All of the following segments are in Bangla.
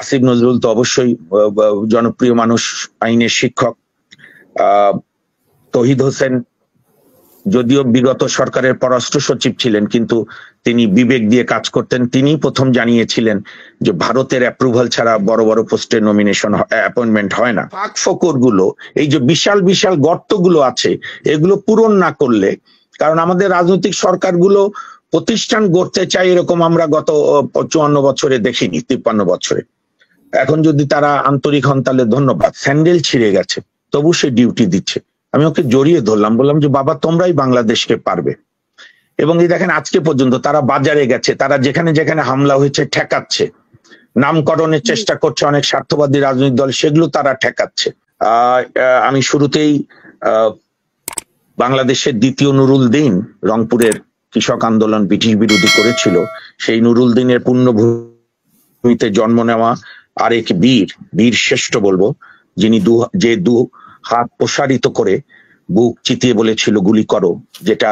আসিফ নজরুল তো অবশ্যই জনপ্রিয় মানুষ আইনের শিক্ষক তহিদ হোসেন যদিও বিগত সরকারের পররাষ্ট্র সচিব ছিলেন কিন্তু তিনি বিবেক দিয়ে কাজ করতেন তিনি প্রথম জানিয়েছিলেন যে ভারতের অ্যাপ্রুভাল ছাড়া বড় বড় পোস্টে নমিনেশন অ্যাপয়েন্টমেন্ট হয় না পাক ফকর গুলো এই যে বিশাল বিশাল গর্তগুলো আছে এগুলো পূরণ না করলে কারণ আমাদের রাজনৈতিক সরকারগুলো প্রতিষ্ঠান গড়তে চাই এরকম আমরা গত চুয়ান্ন বছরে দেখিনি তিপ্পান্ন বছরে এখন যদি তারা আন্তরিক হন তাহলে ধন্যবাদ স্যান্ডেল ছিঁড়ে গেছে তবু সে ডিউটি দিচ্ছে আমি ওকে জড়িয়ে ধরলাম বললাম যে বাবা তোমরাই বাংলাদেশকে পারবে এবং এই দেখেন আজকে পর্যন্ত তারা বাজারে গেছে তারা যেখানে যেখানে হামলা হয়েছে ঠেকাচ্ছে নামকরণের চেষ্টা করছে অনেক স্বার্থবাদী রাজনৈতিক দল সেগুলো তারা ঠেকাচ্ছে আমি শুরুতেই বাংলাদেশের দ্বিতীয় নুরুল দিন রংপুরের কৃষক আন্দোলন ব্রিটিশ বিরোধী করেছিল সেই নুরুল দিনের পুণ্যভূমিতে জন্ম নেওয়া আরেক বীর বীর শ্রেষ্ঠ বলবো যিনি দু যে দু হাত প্রসারিত করে বুক চিতিয়ে বলেছিল গুলি করো যেটা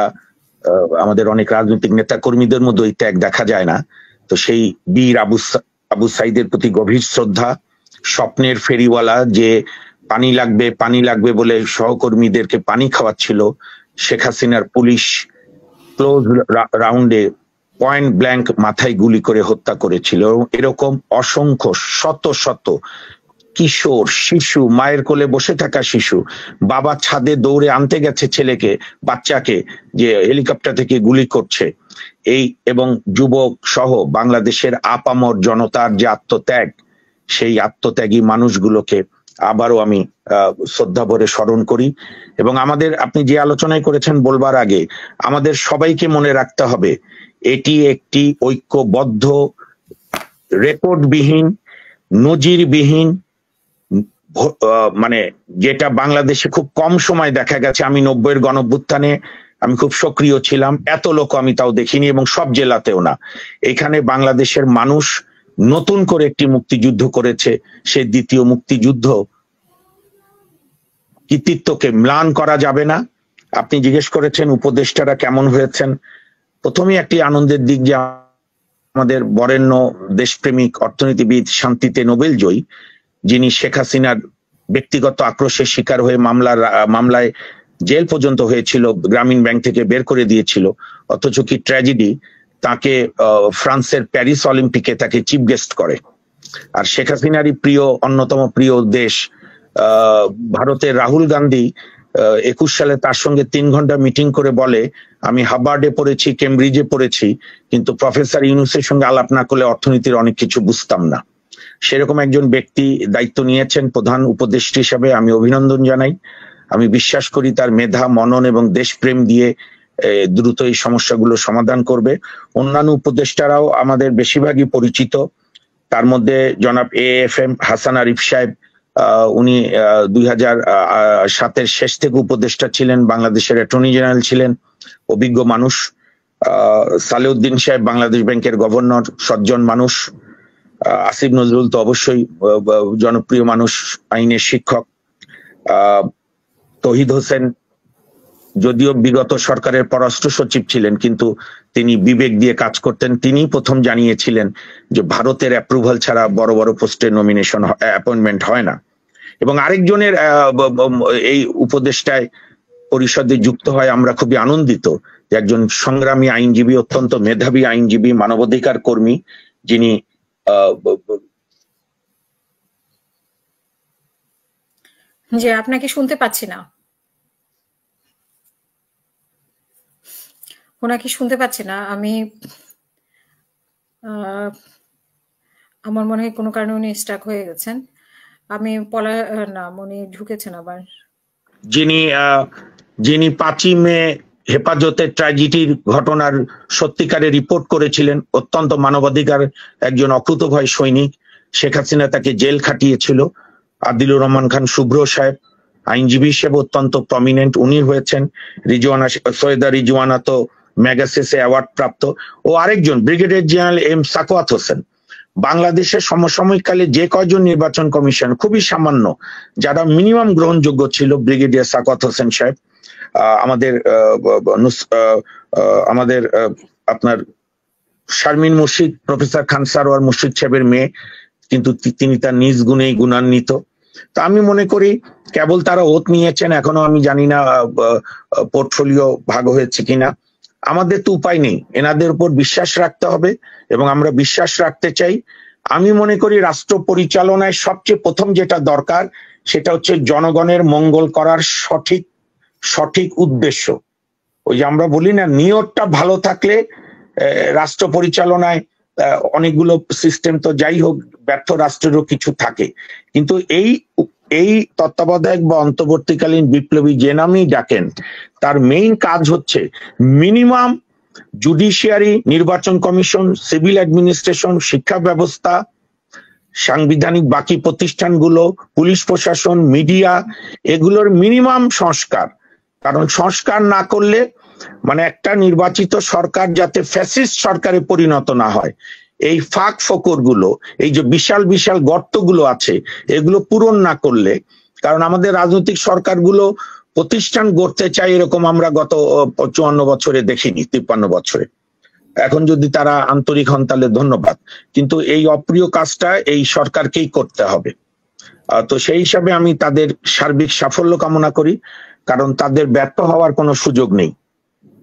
আমাদের অনেক রাজনৈতিক নেতা কর্মীদের মধ্যে ত্যাগ দেখা যায় না তো সেই বীর আবু আবু সাইদের প্রতি গভীর শ্রদ্ধা স্বপ্নের ফেরিওয়ালা যে পানি লাগবে পানি লাগবে বলে সহকর্মীদেরকে পানি খাওয়াচ্ছিল শেখ হাসিনার পুলিশ ক্লোজ রাউন্ডে পয়েন্ট ব্ল্যাঙ্ক মাথায় গুলি করে হত্যা করেছিল এরকম অসংখ্য শত শত কিশোর শিশু মায়ের কোলে বসে থাকা শিশু বাবা ছাদে দৌড়ে আনতে গেছে ছেলেকে বাচ্চাকে যে হেলিকপ্টার থেকে গুলি করছে এই এবং যুবক সহ বাংলাদেশের আপামর জনতার যে আত্মত্যাগ সেই আত্মত্যাগী মানুষগুলোকে আবারও আমি শ্রদ্ধা ভরে স্মরণ করি এবং আমাদের আপনি যে আলোচনায় করেছেন বলবার আগে আমাদের সবাইকে মনে রাখতে হবে এটি একটি ঐক্যবদ্ধ রেকর্ডবিহীন নজিরবিহীন মানে যেটা বাংলাদেশে খুব কম সময় দেখা গেছে আমি নব্বইয়ের গণভ্যুত্থানে আমি খুব সক্রিয় ছিলাম এত লোক আমি তাও দেখিনি এবং সব জেলাতেও না এখানে বাংলাদেশের মানুষ নতুন করে একটি মুক্তিযুদ্ধ করেছে সে দ্বিতীয় মুক্তিযুদ্ধ কৃতিত্বকে ম্লান করা যাবে না আপনি জিজ্ঞেস করেছেন উপদেষ্টারা কেমন হয়েছেন প্রথমে একটি আনন্দের দিক যে আমাদের বরেণ্য দেশপ্রেমিক অর্থনীতিবিদ শান্তিতে নোবেল জয়ী যিনি শেখ হাসিনার ব্যক্তিগত আক্রোশের শিকার হয়ে মামলার মামলায় জেল পর্যন্ত হয়েছিল গ্রামীণ ব্যাংক থেকে বের করে দিয়েছিল অথচ কি ট্র্যাজেডি তাকে ফ্রান্সের প্যারিস অলিম্পিকে তাকে চিফ গেস্ট করে আর শেখ হাসিনারই প্রিয় অন্যতম প্রিয় দেশ ভারতের রাহুল গান্ধী একুশ সালে তার সঙ্গে তিন ঘন্টা মিটিং করে বলে আমি হাবার্ডে পড়েছি কেমব্রিজে পড়েছি কিন্তু প্রফেসর ইউনুসের সঙ্গে আলাপ না করলে অর্থনীতির অনেক কিছু বুঝতাম না সেরকম একজন ব্যক্তি দায়িত্ব নিয়েছেন প্রধান উপদেষ্টা হিসাবে আমি অভিনন্দন জানাই আমি বিশ্বাস করি তার মেধা মনন এবং দেশপ্রেম দিয়ে দ্রুত এই সমস্যাগুলো সমাধান করবে অন্যান্য উপদেষ্টারাও আমাদের বেশিরভাগই পরিচিত তার মধ্যে জনাব A F M Hasan Arif সাহেব উনি দুই হাজার সাতের শেষ থেকে উপদেষ্টা ছিলেন বাংলাদেশের অ্যাটর্নি জেনারেল ছিলেন অভিজ্ঞ মানুষ সালেউদ্দিন সাহেব বাংলাদেশ ব্যাংকের গভর্নর সজ্জন মানুষ আসিফ নজরুল তো অবশ্যই জনপ্রিয় মানুষ আইনের শিক্ষক তহিদ হোসেন যদিও বিগত সরকারের পররাষ্ট্র সচিব ছিলেন কিন্তু তিনি বিবেক দিয়ে কাজ করতেন তিনি প্রথম জানিয়েছিলেন যে ভারতের অ্যাপ্রুভাল ছাড়া বড় বড় পোস্টে নমিনেশন অ্যাপয়েন্টমেন্ট হয় না এবং আরেকজনের এই উপদেষ্টায় পরিষদে যুক্ত হয় আমরা খুবই আনন্দিত একজন সংগ্রামী আইনজীবী অত্যন্ত মেধাবী আইনজীবী মানবাধিকার কর্মী যিনি যে আপনাকে শুনতে পাচ্ছি না ওনাকে শুনতে পাচ্ছে না আমি আমার মনে হয় কোনো কারণে উনি স্টাক হয়ে গেছেন আমি পলা না উনি ঢুকেছেন আবার যিনি যিনি পাঁচই মে হেফাজতের ট্র্যাজেডির ঘটনার সত্যিকারে রিপোর্ট করেছিলেন অত্যন্ত মানবাধিকার একজন ভয় সৈনিক শেখ হাসিনা তাকে জেল খাটিয়েছিল আদিলুর রহমান খান শুভ্র সাহেব আইনজীবী হিসেবে অত্যন্ত প্রমিনেন্ট উনি হয়েছেন রিজওয়ানা সৈয়দা রিজওয়ানা তো ম্যাগাসেসে অ্যাওয়ার্ড প্রাপ্ত ও আরেকজন brigadier general M Sakhawat Hossain বাংলাদেশের সমসাময়িককালে যে কয়জন নির্বাচন কমিশন খুবই সামান্য যারা মিনিমাম গ্রহণযোগ্য ছিল ব্রিগেডিয়ার সাকোয়াত হোসেন সাহেব আমাদের আমাদের আপনার শারমিন মুর্শিদ প্রফেসর খান সারোয়ার মুর্শিদ সাহেবের মেয়ে কিন্তু তিনি তার নিজ গুণেই গুণান্বিত তা আমি মনে করি কেবল তারা ওত নিয়েছেন এখনো আমি জানি না পোর্টফোলিও ভাগ হয়েছে কিনা আমাদের তো উপায় নেই এনাদের উপর বিশ্বাস রাখতে হবে এবং আমরা বিশ্বাস রাখতে চাই আমি মনে করি রাষ্ট্র পরিচালনায় সবচেয়ে প্রথম যেটা দরকার সেটা হচ্ছে জনগণের মঙ্গল করার সঠিক সঠিক উদ্দেশ্য ওই যে আমরা বলি না নিয়তটা ভালো থাকলে রাষ্ট্র পরিচালনায় অনেকগুলো সিস্টেম তো যাই হোক ব্যর্থ রাষ্ট্রেরও কিছু থাকে কিন্তু এই এই তত্ত্বাবধায়ক বা অন্তর্বর্তীকালীন বিপ্লবী যে নামেই ডাকেন তার মেইন কাজ হচ্ছে মিনিমাম জুডিশিয়ারি নির্বাচন কমিশন সিভিল অ্যাডমিনিস্ট্রেশন শিক্ষা ব্যবস্থা সাংবিধানিক বাকি প্রতিষ্ঠানগুলো পুলিশ প্রশাসন মিডিয়া এগুলোর মিনিমাম সংস্কার কারণ সংস্কার না করলে মানে একটা নির্বাচিত সরকার যাতে ফ্যাসিস্ট সরকারে পরিণত না হয় এই ফাঁক ফকর গুলো এই যে বিশাল বিশাল গর্তগুলো আছে এগুলো পূরণ না করলে কারণ আমাদের রাজনৈতিক সরকারগুলো প্রতিষ্ঠান গড়তে চাই এরকম আমরা গত চুয়ান্ন বছরে দেখিনি তিপ্পান্ন বছরে এখন যদি তারা আন্তরিক হন তাহলে ধন্যবাদ কিন্তু এই অপ্রিয় কাজটা এই সরকারকেই করতে হবে তো সেই হিসাবে আমি তাদের সার্বিক সাফল্য কামনা করি কারণ তাদের ব্যর্থ হওয়ার কোনো সুযোগ নেই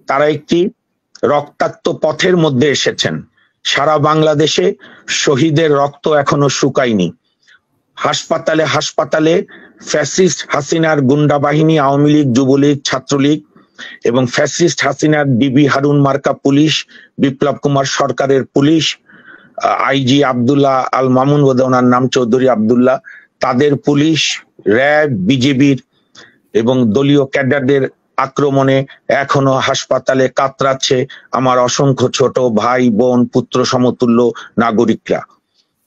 তারা একটি রক্তাক্ত পথের মধ্যে এসেছেন সারা বাংলাদেশে শহীদের রক্ত এখনো শুকায়নি হাসপাতালে হাসপাতালে ফ্যাসিস্ট হাসিনার গুন্ডা বাহিনী আওয়ামী লীগ যুবলীগ ছাত্রলীগ এবং ফ্যাসিস্ট হাসিনার ডিবি হারুন মার্কা পুলিশ বিপ্লব কুমার সরকারের পুলিশ আইজি আবদুল্লাহ আল মামুন ওদনার নাম চৌধুরী আবদুল্লাহ তাদের পুলিশ র্যাব বিজেপির এবং দলীয় ক্যাডারদের আক্রমণে এখনো হাসপাতালে কাতরাচ্ছে আমার অসংখ্য ছোট ভাই বোন পুত্র সমতুল্য নাগরিকরা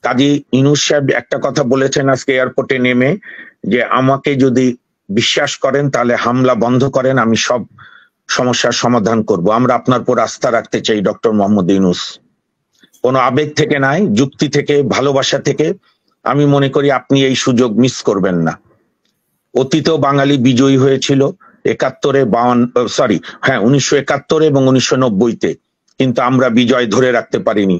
কাজী ইনুস সাহেব একটা কথা বলেছেন আজকে এয়ারপোর্টে নেমে যে আমাকে যদি বিশ্বাস করেন তাহলে হামলা বন্ধ করেন আমি সব সমস্যার সমাধান করব আমরা আপনার উপর আস্থা রাখতে চাই ডক্টর মোহাম্মদ ইনুস কোনো আবেগ থেকে নাই যুক্তি থেকে ভালোবাসা থেকে আমি মনে করি আপনি এই সুযোগ মিস করবেন না অতীত বাঙালি বিজয়ী হয়েছিল একাত্তরে বাউন সরি হ্যাঁ উনিশশো একাত্তরে এবং উনিশশো নব্বইতে কিন্তু আমরা বিজয় ধরে রাখতে পারিনি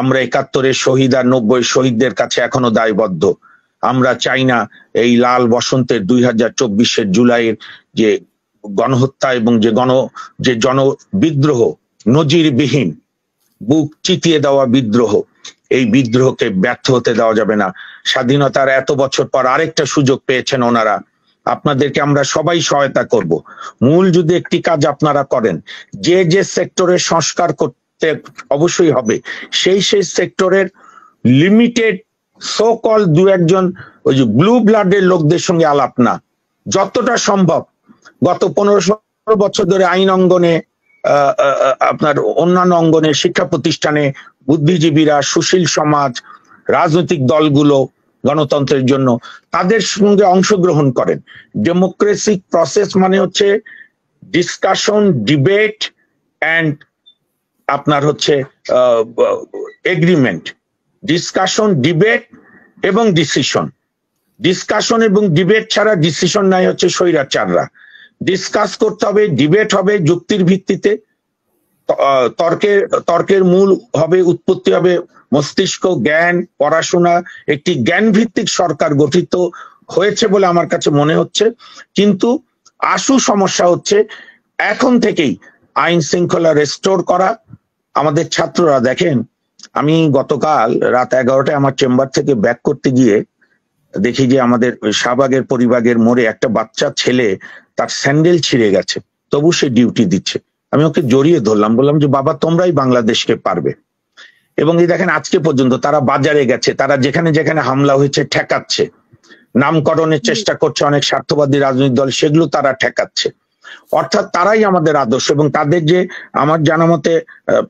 আমরা একাত্তরের শহীদ আর নব্বই শহীদদের কাছে এখনো দায়বদ্ধ আমরা চাই না এই লাল বসন্তের দুই হাজার চব্বিশের জুলাইয়ের যে গণহত্যা এবং যে গণ যে জনবিদ্রোহ নজিরবিহীন বুক চিতিয়ে দেওয়া বিদ্রোহ এই বিদ্রোহকে ব্যর্থ হতে দেওয়া যাবে না স্বাধীনতার এত বছর পর আরেকটা সুযোগ পেয়েছেন ওনারা আপনাদেরকে আমরা সবাই সহায়তা করব মূল যদি একটি কাজ আপনারা করেন যে যে সেক্টরে সংস্কার করতে অবশ্যই হবে সেই সেই সেক্টরের লিমিটেড সো কল দু একজন ওই যে ব্লু ব্লাডের লোকদের সঙ্গে আলাপ না যতটা সম্ভব গত পনেরো ষোলো বছর ধরে আইন অঙ্গনে আপনার অন্যান্য অঙ্গনে শিক্ষা প্রতিষ্ঠানে বুদ্ধিজীবীরা সুশীল সমাজ রাজনৈতিক দলগুলো গণতন্ত্রের জন্য তাদের সঙ্গে অংশগ্রহণ করেন ডেমোক্রেসিক প্রসেস মানে হচ্ছে ডিসকাশন ডিবেট অ্যান্ড আপনার হচ্ছে এগ্রিমেন্ট ডিসকাশন ডিবেট এবং ডিসিশন ডিসকাশন এবং ডিবেট ছাড়া ডিসিশন নাই হচ্ছে স্বৈরাচাররা ডিসকাস করতে হবে ডিবেট হবে যুক্তির ভিত্তিতে তর্কের তর্কের মূল হবে উৎপত্তি হবে মস্তিষ্ক জ্ঞান পড়াশোনা একটি জ্ঞান ভিত্তিক সরকার গঠিত হয়েছে বলে আমার কাছে মনে হচ্ছে কিন্তু আশু সমস্যা হচ্ছে এখন থেকেই আইন শৃঙ্খলা রেস্টোর করা আমাদের ছাত্ররা দেখেন আমি গতকাল রাত এগারোটায় আমার চেম্বার থেকে ব্যাক করতে গিয়ে দেখি যে আমাদের শাহবাগের পরিবাগের মোড়ে একটা বাচ্চা ছেলে তার স্যান্ডেল ছিঁড়ে গেছে তবু সে ডিউটি দিচ্ছে আমি ওকে জড়িয়ে ধরলাম বললাম যে বাবা তোমরাই বাংলাদেশকে পারবে এবং এই দেখেন আজকে পর্যন্ত তারা বাজারে গেছে তারা যেখানে যেখানে হামলা হয়েছে ঠেকাচ্ছে নামকরণের চেষ্টা করছে অনেক স্বার্থবাদী রাজনৈতিক দল সেগুলো তারা ঠেকাচ্ছে অর্থাৎ তারাই আমাদের আদর্শ এবং তাদের যে আমার জানা মতে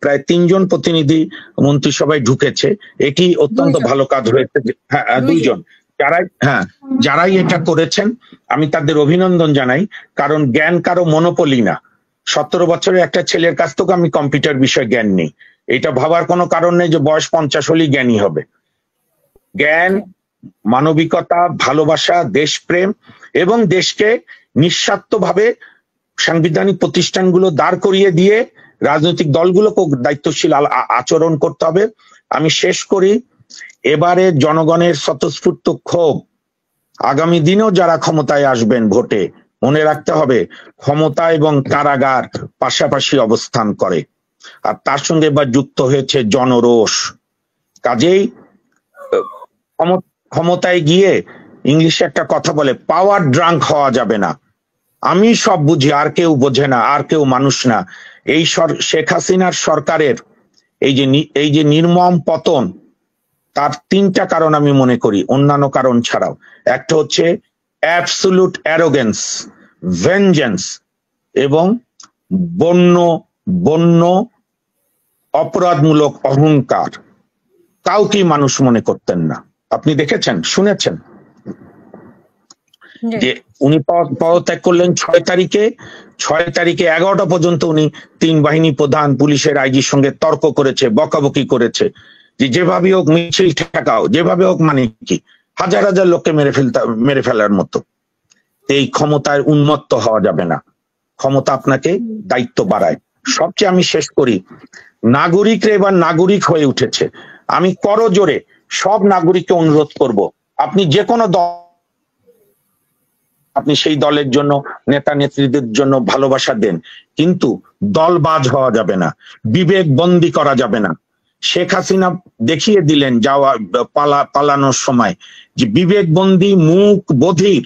প্রায় তিনজন প্রতিনিধি মন্ত্রিসভায় ঢুকেছে এটি অত্যন্ত ভালো কাজ হয়েছে হ্যাঁ দুইজন যারাই হ্যাঁ যারাই এটা করেছেন আমি তাদের অভিনন্দন জানাই কারণ জ্ঞান কারো মনোপলি না সতেরো বছরের একটা ছেলের কাছ থেকে আমি কম্পিউটার বিষয়ে জ্ঞান নেই এটা ভাবার কোনো কারণ নেই যে বয়স পঞ্চাশ হলেই জ্ঞানী হবে জ্ঞান মানবিকতা ভালোবাসা দেশপ্রেম এবং দেশকে নিঃস্বার্থভাবে সাংবিধানিক প্রতিষ্ঠানগুলো দাঁড় করিয়ে দিয়ে রাজনৈতিক দলগুলোকে দায়িত্বশীল আচরণ করতে হবে আমি শেষ করি এবারে জনগণের স্বতঃস্ফূর্ত ক্ষোভ আগামী দিনেও যারা ক্ষমতায় আসবেন ভোটে মনে রাখতে হবে ক্ষমতা এবং কারাগার পাশাপাশি অবস্থান করে আর তার সঙ্গে এবার যুক্ত হয়েছে জনরোষ কাজেই ক্ষমতায় গিয়ে ইংলিশে একটা কথা বলে পাওয়ার ড্রাঙ্ক হওয়া যাবে না আমি সব বুঝি আর কেউ বোঝে না আর কেউ মানুষ না এই শেখ হাসিনার সরকারের এই যে এই যে নির্মম পতন তার তিনটা কারণ আমি মনে করি অন্যান্য কারণ ছাড়াও একটা হচ্ছে অ্যাবসুলুট অ্যারোগেন্স ভেঞ্জেন্স এবং বন্য বন্য অপরাধমূলক অহংকার কাউকেই মানুষ মনে করতেন না আপনি দেখেছেন শুনেছেন যে উনি পদত্যাগ করলেন ছয় তারিখে ছয় তারিখে এগারোটা পর্যন্ত উনি তিন বাহিনী প্রধান পুলিশের আইজির সঙ্গে তর্ক করেছে বকাবকি করেছে যে যেভাবে হোক মিছিল ঠেকাও যেভাবে হোক মানে কি হাজার হাজার লোককে মেরে ফেলতে মেরে ফেলার মতো এই ক্ষমতায় উন্মত্ত হওয়া যাবে না ক্ষমতা আপনাকে দায়িত্ব বাড়ায় সবচেয়ে আমি শেষ করি নাগরিকরা এবার নাগরিক হয়ে উঠেছে আমি করজোরে সব নাগরিককে অনুরোধ করব আপনি যে কোনো দল আপনি সেই দলের জন্য নেতা নেত্রীদের জন্য ভালোবাসা দেন কিন্তু দলবাজ হওয়া যাবে না বিবেক বন্দী করা যাবে না শেখ হাসিনা দেখিয়ে দিলেন যাওয়া পালা পালানোর সময় যে বিবেক বন্দি মুখ বধির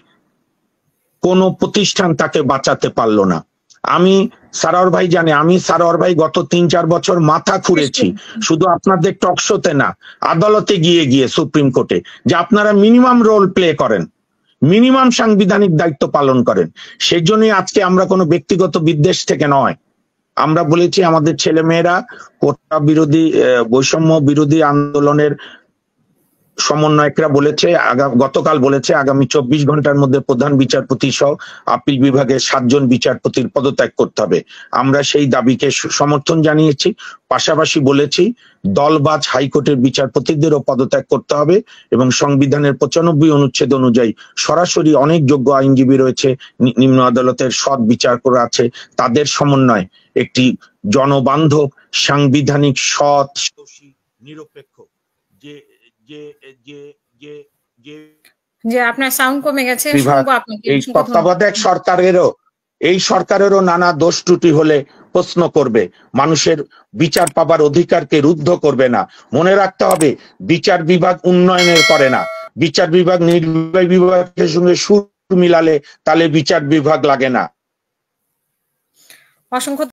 কোন প্রতিষ্ঠান তাকে বাঁচাতে পারলো না আমি সারোয়ার ভাই জানে আমি সারোয়ার ভাই গত তিন চার বছর মাথা খুঁড়েছি শুধু আপনাদের টকশোতে না আদালতে গিয়ে গিয়ে সুপ্রিম কোর্টে যে আপনারা মিনিমাম রোল প্লে করেন মিনিমাম সাংবিধানিক দায়িত্ব পালন করেন সেজন্যই আজকে আমরা কোনো ব্যক্তিগত বিদ্বেষ থেকে নয় আমরা বলেছি আমাদের ছেলে মেয়েরা কোটা বিরোধী বৈষম্য বিরোধী আন্দোলনের সমন্বয়করা বলেছে গতকাল বলেছে আগামী চব্বিশ ঘন্টার মধ্যে প্রধান বিচারপতি সহ আপিল বিভাগের সাতজন বিচারপতির পদত্যাগ করতে হবে আমরা সেই দাবিকে সমর্থন জানিয়েছি পাশাপাশি বলেছি দলবাজ হাইকোর্টের বিচারপতিদেরও পদত্যাগ করতে হবে এবং সংবিধানের পঁচানব্বই অনুচ্ছেদ অনুযায়ী সরাসরি অনেক যোগ্য আইনজীবী রয়েছে নিম্ন আদালতের সৎ বিচার করা আছে তাদের সমন্বয় একটি জনবান্ধব সাংবিধানিক সৎ নিরপেক্ষ যে যে যে যে যে যে আপনার সাউন্ড কমে গেছে এই তত্ত্বাবধায়ক সরকারেরও এই সরকারেরও নানা দোষ ত্রুটি হলে প্রশ্ন করবে মানুষের বিচার পাবার অধিকারকে রুদ্ধ করবে না মনে রাখতে হবে বিচার বিভাগ উন্নয়নের করে না বিচার বিভাগ নির্বাহী বিভাগের সঙ্গে সুর মিলালে তাহলে বিচার বিভাগ লাগে না অসংখ্য